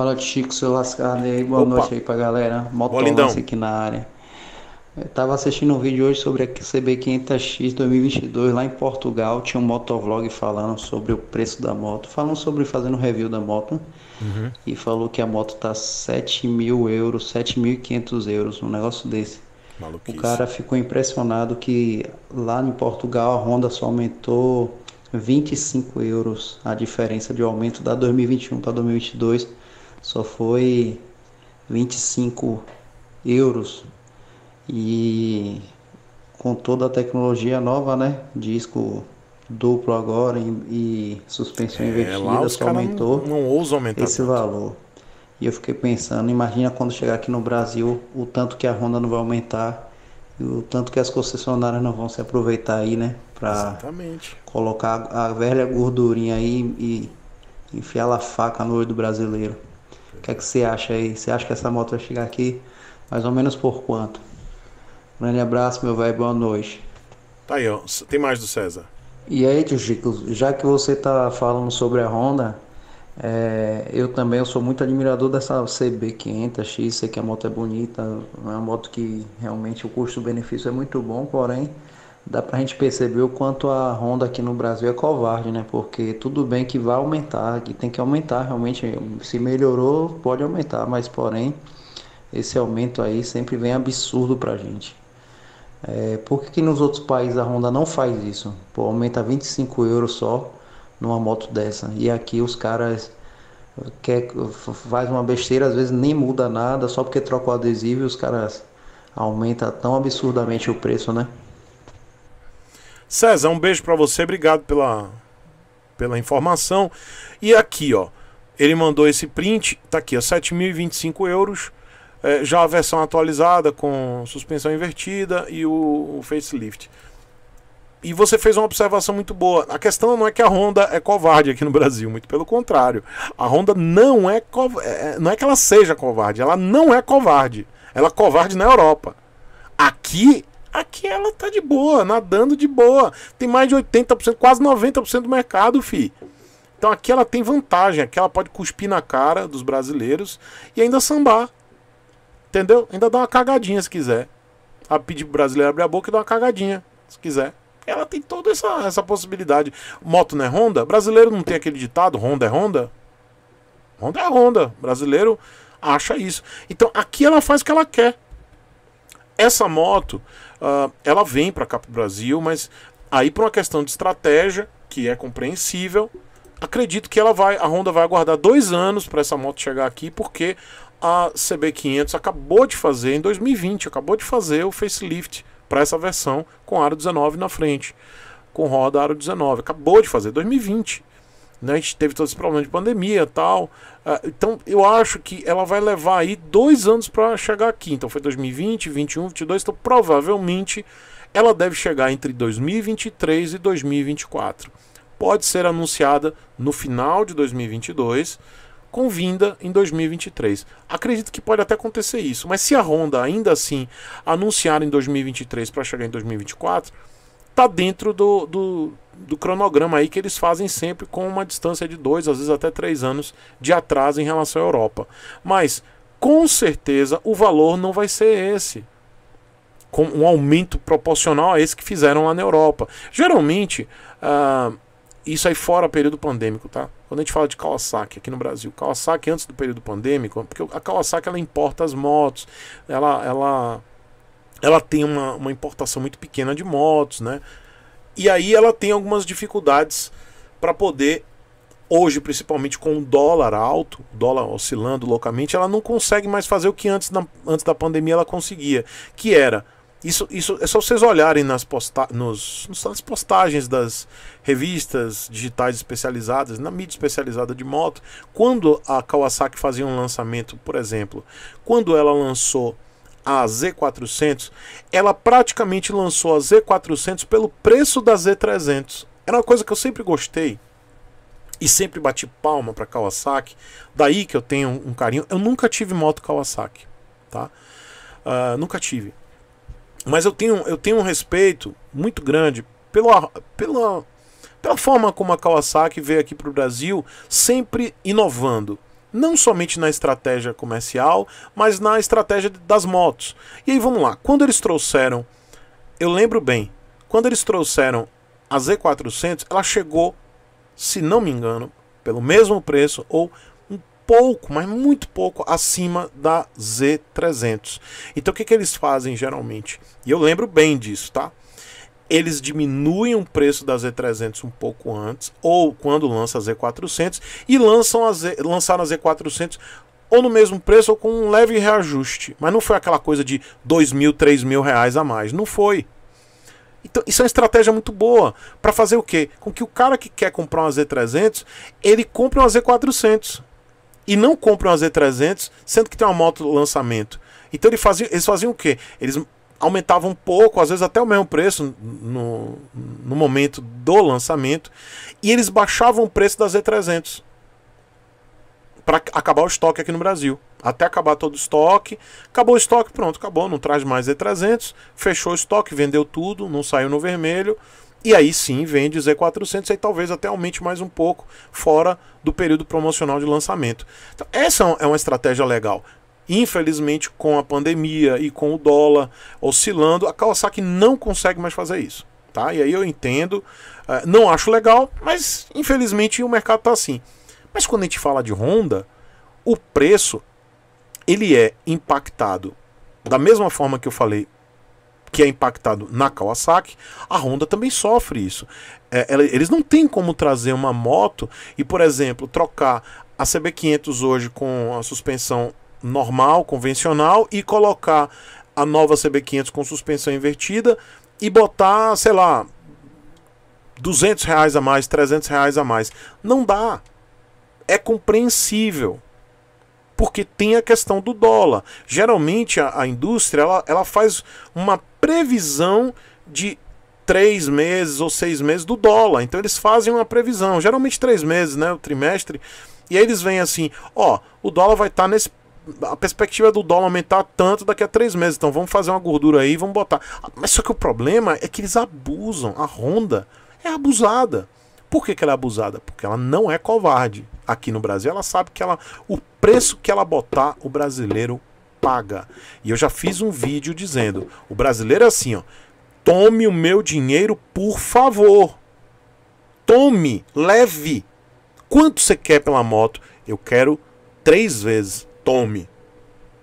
Fala de Chico, seu lascardo né? aí. Boa Opa. noite aí pra galera. Motorlance aqui na área. Eu tava assistindo um vídeo hoje sobre a CB500X 2022 lá em Portugal. Tinha um motovlog falando sobre o preço da moto, falando sobre fazendo review da moto. Né? Uhum. E falou que a moto tá 7 mil euros, 7.500 euros, um negócio desse. Maluquice. O cara ficou impressionado que lá em Portugal a Honda só aumentou 25 euros a diferença de aumento da 2021 para 2022 só foi 25 euros e com toda a tecnologia nova, né? Disco duplo agora e, e suspensão é, invertida só aumentou. Não, não ousa aumentar esse valor. E eu fiquei pensando, imagina quando chegar aqui no Brasil, o tanto que a Honda não vai aumentar e o tanto que as concessionárias não vão se aproveitar aí, né? Pra Exatamente. colocar a velha gordurinha aí e enfiar a faca no olho do brasileiro. O que é que você acha aí? Você acha que essa moto vai chegar aqui mais ou menos por quanto? grande abraço, meu velho, boa noite. Tá aí, ó. Tem mais do César. E aí, tio Chico, já que você tá falando sobre a Honda, é, eu também eu sou muito admirador dessa CB500X, sei que a moto é bonita, é uma moto que realmente o custo-benefício é muito bom, porém dá para a gente perceber o quanto a Honda aqui no Brasil é covarde, né? Porque tudo bem que vai aumentar, que tem que aumentar realmente. Se melhorou, pode aumentar, mas porém esse aumento aí sempre vem absurdo para a gente. É, por que, que, nos outros países a Honda não faz isso? Pô, aumenta 25 euros só numa moto dessa. E aqui os caras quer, faz uma besteira, às vezes nem muda nada, só porque troca o adesivo e os caras aumenta tão absurdamente o preço, né? César, um beijo para você, obrigado pela, pela informação. E aqui, ó, ele mandou esse print, tá aqui, ó, 7.025 euros. É, já a versão atualizada com suspensão invertida e o, o facelift. E você fez uma observação muito boa. A questão não é que a Honda é covarde aqui no Brasil, muito pelo contrário. A Honda não é covarde, é, é, não é que ela seja covarde, ela não é covarde. Ela é covarde na Europa. Aqui Aqui ela tá de boa, nadando de boa. Tem mais de 80%, quase 90% do mercado, fi. Então aqui ela tem vantagem, aqui ela pode cuspir na cara dos brasileiros e ainda sambar. Entendeu? Ainda dá uma cagadinha se quiser. A pedir pro brasileiro abrir a boca e dar uma cagadinha, se quiser. Ela tem toda essa, essa possibilidade. Moto não é Honda? Brasileiro não tem aquele ditado, Honda é Honda? Honda é Honda. Brasileiro acha isso. Então aqui ela faz o que ela quer. Essa moto, uh, ela vem para cá para o Brasil, mas aí por uma questão de estratégia, que é compreensível, acredito que ela vai, a Honda vai aguardar dois anos para essa moto chegar aqui, porque a CB500 acabou de fazer em 2020, acabou de fazer o facelift para essa versão com aro 19 na frente, com roda aro 19, acabou de fazer 2020. Né? A gente teve todo esse problema de pandemia tal. Ah, então, eu acho que ela vai levar aí dois anos para chegar aqui. Então, foi 2020, 21, 22. Então, provavelmente, ela deve chegar entre 2023 e 2024. Pode ser anunciada no final de 2022, com vinda em 2023. Acredito que pode até acontecer isso, mas se a Honda ainda assim anunciar em 2023 para chegar em 2024, tá dentro do, do do cronograma aí que eles fazem sempre com uma distância de dois, às vezes até três anos de atraso em relação à Europa. Mas com certeza o valor não vai ser esse. Com um aumento proporcional a esse que fizeram lá na Europa. Geralmente, uh, isso aí fora período pandêmico, tá? Quando a gente fala de Kawasaki aqui no Brasil, Kawasaki antes do período pandêmico, porque a Kawasaki ela importa as motos, ela, ela, ela tem uma, uma importação muito pequena de motos, né? E aí ela tem algumas dificuldades para poder, hoje, principalmente com o dólar alto, o dólar oscilando loucamente, ela não consegue mais fazer o que antes, na, antes da pandemia ela conseguia, que era. Isso, isso é só vocês olharem nas, posta nos, nas postagens das revistas digitais especializadas, na mídia especializada de moto. Quando a Kawasaki fazia um lançamento, por exemplo, quando ela lançou a Z400, ela praticamente lançou a Z400 pelo preço da Z300. Era uma coisa que eu sempre gostei e sempre bati palma para Kawasaki. Daí que eu tenho um carinho. Eu nunca tive moto Kawasaki, tá? Uh, nunca tive. Mas eu tenho, eu tenho um respeito muito grande pela, pela, pela forma como a Kawasaki veio aqui para o Brasil, sempre inovando não somente na estratégia comercial, mas na estratégia das motos. E aí vamos lá, quando eles trouxeram, eu lembro bem, quando eles trouxeram a Z400, ela chegou, se não me engano, pelo mesmo preço ou um pouco, mas muito pouco acima da Z300. Então o que, que eles fazem geralmente? E eu lembro bem disso, tá? eles diminuem o preço da Z300 um pouco antes, ou quando lança a Z400, e lançam a Z, lançaram a Z400 ou no mesmo preço ou com um leve reajuste. Mas não foi aquela coisa de dois mil, três mil reais a mais. Não foi. Então, isso é uma estratégia muito boa para fazer o quê? Com que o cara que quer comprar uma Z300, ele compre uma Z400 e não compre uma Z300, sendo que tem uma moto lançamento. Então ele fazia, eles faziam o quê? Eles aumentava um pouco, às vezes até o mesmo preço no, no momento do lançamento, e eles baixavam o preço da Z300 para acabar o estoque aqui no Brasil. Até acabar todo o estoque, acabou o estoque, pronto, acabou, não traz mais Z300, fechou o estoque, vendeu tudo, não saiu no vermelho, e aí sim vende Z400 e talvez até aumente mais um pouco fora do período promocional de lançamento. Então, essa é uma estratégia legal. Infelizmente, com a pandemia e com o dólar oscilando, a Kawasaki não consegue mais fazer isso. Tá? E aí eu entendo, eh, não acho legal, mas infelizmente o mercado está assim. Mas quando a gente fala de Honda, o preço ele é impactado da mesma forma que eu falei que é impactado na Kawasaki, a Honda também sofre isso. É, ela, eles não têm como trazer uma moto e, por exemplo, trocar a CB500 hoje com a suspensão normal, convencional e colocar a nova CB500 com suspensão invertida e botar, sei lá, 200 reais a mais, 300 reais a mais. Não dá. É compreensível. Porque tem a questão do dólar. Geralmente a, a indústria ela, ela faz uma previsão de três meses ou seis meses do dólar. Então eles fazem uma previsão, geralmente três meses, né? O trimestre. E aí eles vêm assim: ó, o dólar vai estar tá nesse a perspectiva do dólar aumentar tanto daqui a três meses. Então vamos fazer uma gordura aí, vamos botar. Mas só que o problema é que eles abusam. A Honda é abusada. Por que, que ela é abusada? Porque ela não é covarde. Aqui no Brasil, ela sabe que ela, o preço que ela botar, o brasileiro paga. E eu já fiz um vídeo dizendo: o brasileiro é assim, ó. Tome o meu dinheiro, por favor. Tome, leve. Quanto você quer pela moto? Eu quero três vezes. Tome.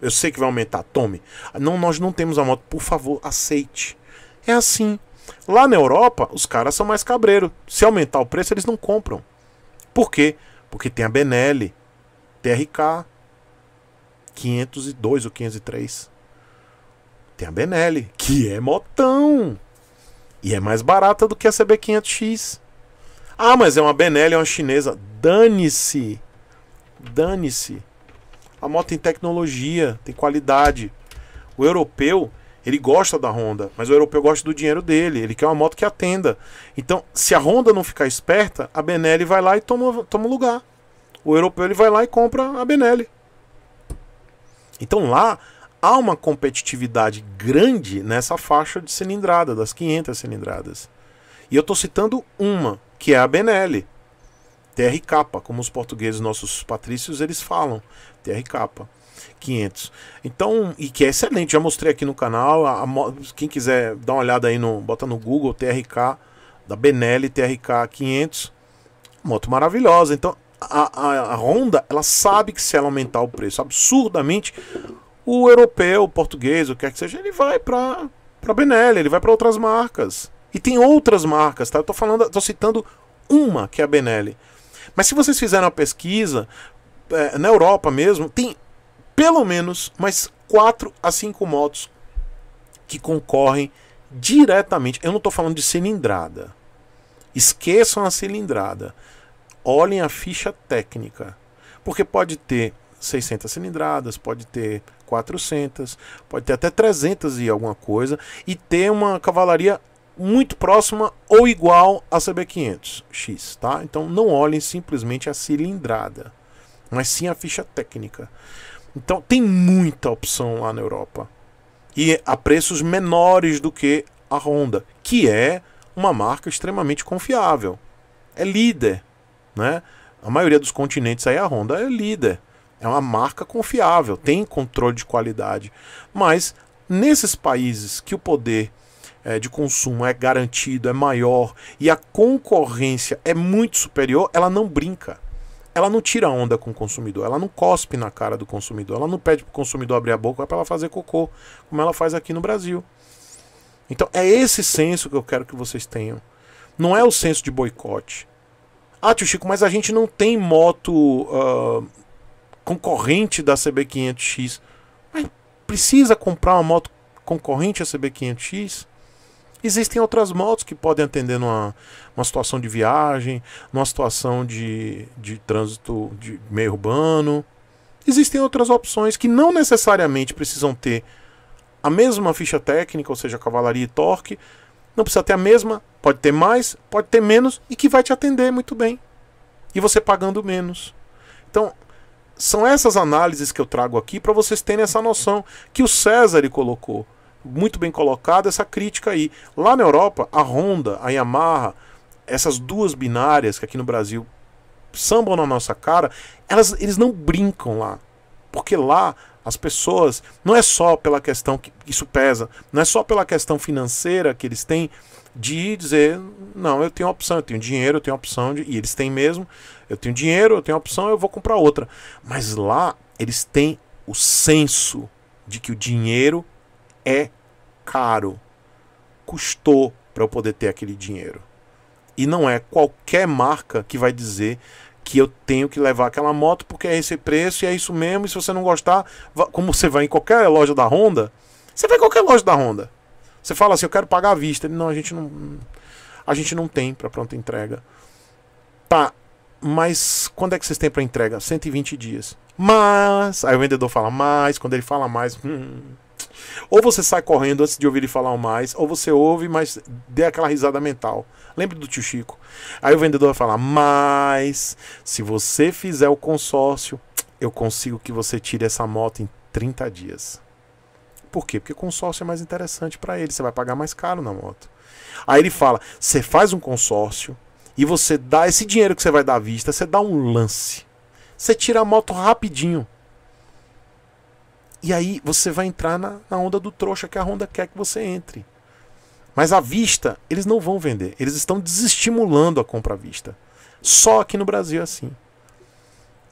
Eu sei que vai aumentar, tome. Não, nós não temos a moto, por favor, aceite. É assim. Lá na Europa, os caras são mais cabreiros. Se aumentar o preço, eles não compram. Por quê? Porque tem a Benelli, TRK 502 ou 503. Tem a Benelli, que é motão. E é mais barata do que a CB500X. Ah, mas é uma Benelli, é uma chinesa. Dane-se. Dane-se. A moto tem tecnologia, tem qualidade. O europeu, ele gosta da Honda, mas o europeu gosta do dinheiro dele, ele quer uma moto que atenda. Então, se a Honda não ficar esperta, a Benelli vai lá e toma, toma lugar. O europeu ele vai lá e compra a Benelli. Então lá há uma competitividade grande nessa faixa de cilindrada, das 500 cilindradas. E eu estou citando uma, que é a Benelli terra e capa, como os portugueses, nossos patrícios, eles falam, terra e capa. 500. Então, e que é excelente, já mostrei aqui no canal, a, a, quem quiser dar uma olhada aí no, bota no Google TRK da Benelli TRK 500, moto maravilhosa. Então, a, a, a Honda, ela sabe que se ela aumentar o preço absurdamente, o europeu, o português, o que quer que seja, ele vai para para Benelli, ele vai para outras marcas. E tem outras marcas, tá? Eu tô falando, tô citando uma que é a Benelli. Mas se vocês fizerem uma pesquisa, é, na Europa mesmo, tem pelo menos mais 4 a 5 motos que concorrem diretamente. Eu não estou falando de cilindrada. Esqueçam a cilindrada. Olhem a ficha técnica. Porque pode ter 600 cilindradas, pode ter 400, pode ter até 300 e alguma coisa, e ter uma cavalaria muito próxima ou igual a CB500X, tá? Então não olhem simplesmente a cilindrada, mas sim a ficha técnica. Então tem muita opção lá na Europa e a preços menores do que a Honda, que é uma marca extremamente confiável, é líder, né? A maioria dos continentes aí a Honda é líder, é uma marca confiável, tem controle de qualidade, mas nesses países que o poder é, de consumo é garantido, é maior e a concorrência é muito superior, ela não brinca. Ela não tira onda com o consumidor, ela não cospe na cara do consumidor, ela não pede para o consumidor abrir a boca para ela fazer cocô, como ela faz aqui no Brasil. Então é esse senso que eu quero que vocês tenham. Não é o senso de boicote. Ah, tio Chico, mas a gente não tem moto uh, concorrente da CB500X. Mas precisa comprar uma moto concorrente à CB500X? Existem outras motos que podem atender numa, uma situação de viagem, numa situação de, de trânsito de meio urbano. Existem outras opções que não necessariamente precisam ter a mesma ficha técnica, ou seja, cavalaria e torque. Não precisa ter a mesma, pode ter mais, pode ter menos e que vai te atender muito bem. E você pagando menos. Então, são essas análises que eu trago aqui para vocês terem essa noção que o César colocou muito bem colocada essa crítica aí. Lá na Europa, a Honda, a Yamaha, essas duas binárias que aqui no Brasil sambam na nossa cara, elas, eles não brincam lá. Porque lá as pessoas, não é só pela questão que isso pesa, não é só pela questão financeira que eles têm de dizer, não, eu tenho opção, eu tenho dinheiro, eu tenho opção, de, e eles têm mesmo, eu tenho dinheiro, eu tenho opção, eu vou comprar outra. Mas lá eles têm o senso de que o dinheiro é caro, custou para eu poder ter aquele dinheiro. E não é qualquer marca que vai dizer que eu tenho que levar aquela moto porque é esse preço e é isso mesmo. E se você não gostar, como você vai em qualquer loja da Honda, você vai em qualquer loja da Honda. Você fala assim, eu quero pagar à vista. Ele, não, a gente não, a gente não tem para pronta entrega. Tá, mas quando é que vocês têm para entrega? 120 dias. Mas, aí o vendedor fala mais, quando ele fala mais, hum, ou você sai correndo antes de ouvir ele falar mais, ou você ouve, mas dê aquela risada mental. Lembre do tio Chico. Aí o vendedor vai falar: Mas se você fizer o consórcio, eu consigo que você tire essa moto em 30 dias. Por quê? Porque consórcio é mais interessante para ele, você vai pagar mais caro na moto. Aí ele fala: você faz um consórcio e você dá esse dinheiro que você vai dar à vista, você dá um lance. Você tira a moto rapidinho. E aí você vai entrar na, na onda do trouxa que é a Honda quer que você entre. Mas à vista, eles não vão vender. Eles estão desestimulando a compra à vista. Só aqui no Brasil é assim.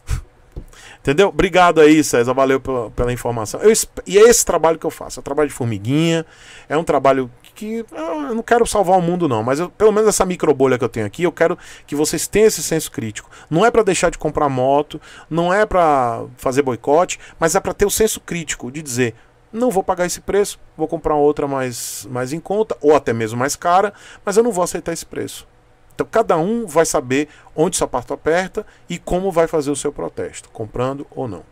Entendeu? Obrigado aí, César. Valeu pela, pela informação. Eu, e é esse trabalho que eu faço. É um trabalho de formiguinha. É um trabalho que eu não quero salvar o mundo não, mas eu, pelo menos essa micro bolha que eu tenho aqui, eu quero que vocês tenham esse senso crítico. Não é para deixar de comprar moto, não é para fazer boicote, mas é para ter o senso crítico de dizer não vou pagar esse preço, vou comprar outra mais, mais em conta, ou até mesmo mais cara, mas eu não vou aceitar esse preço. Então cada um vai saber onde sua parte aperta e como vai fazer o seu protesto, comprando ou não.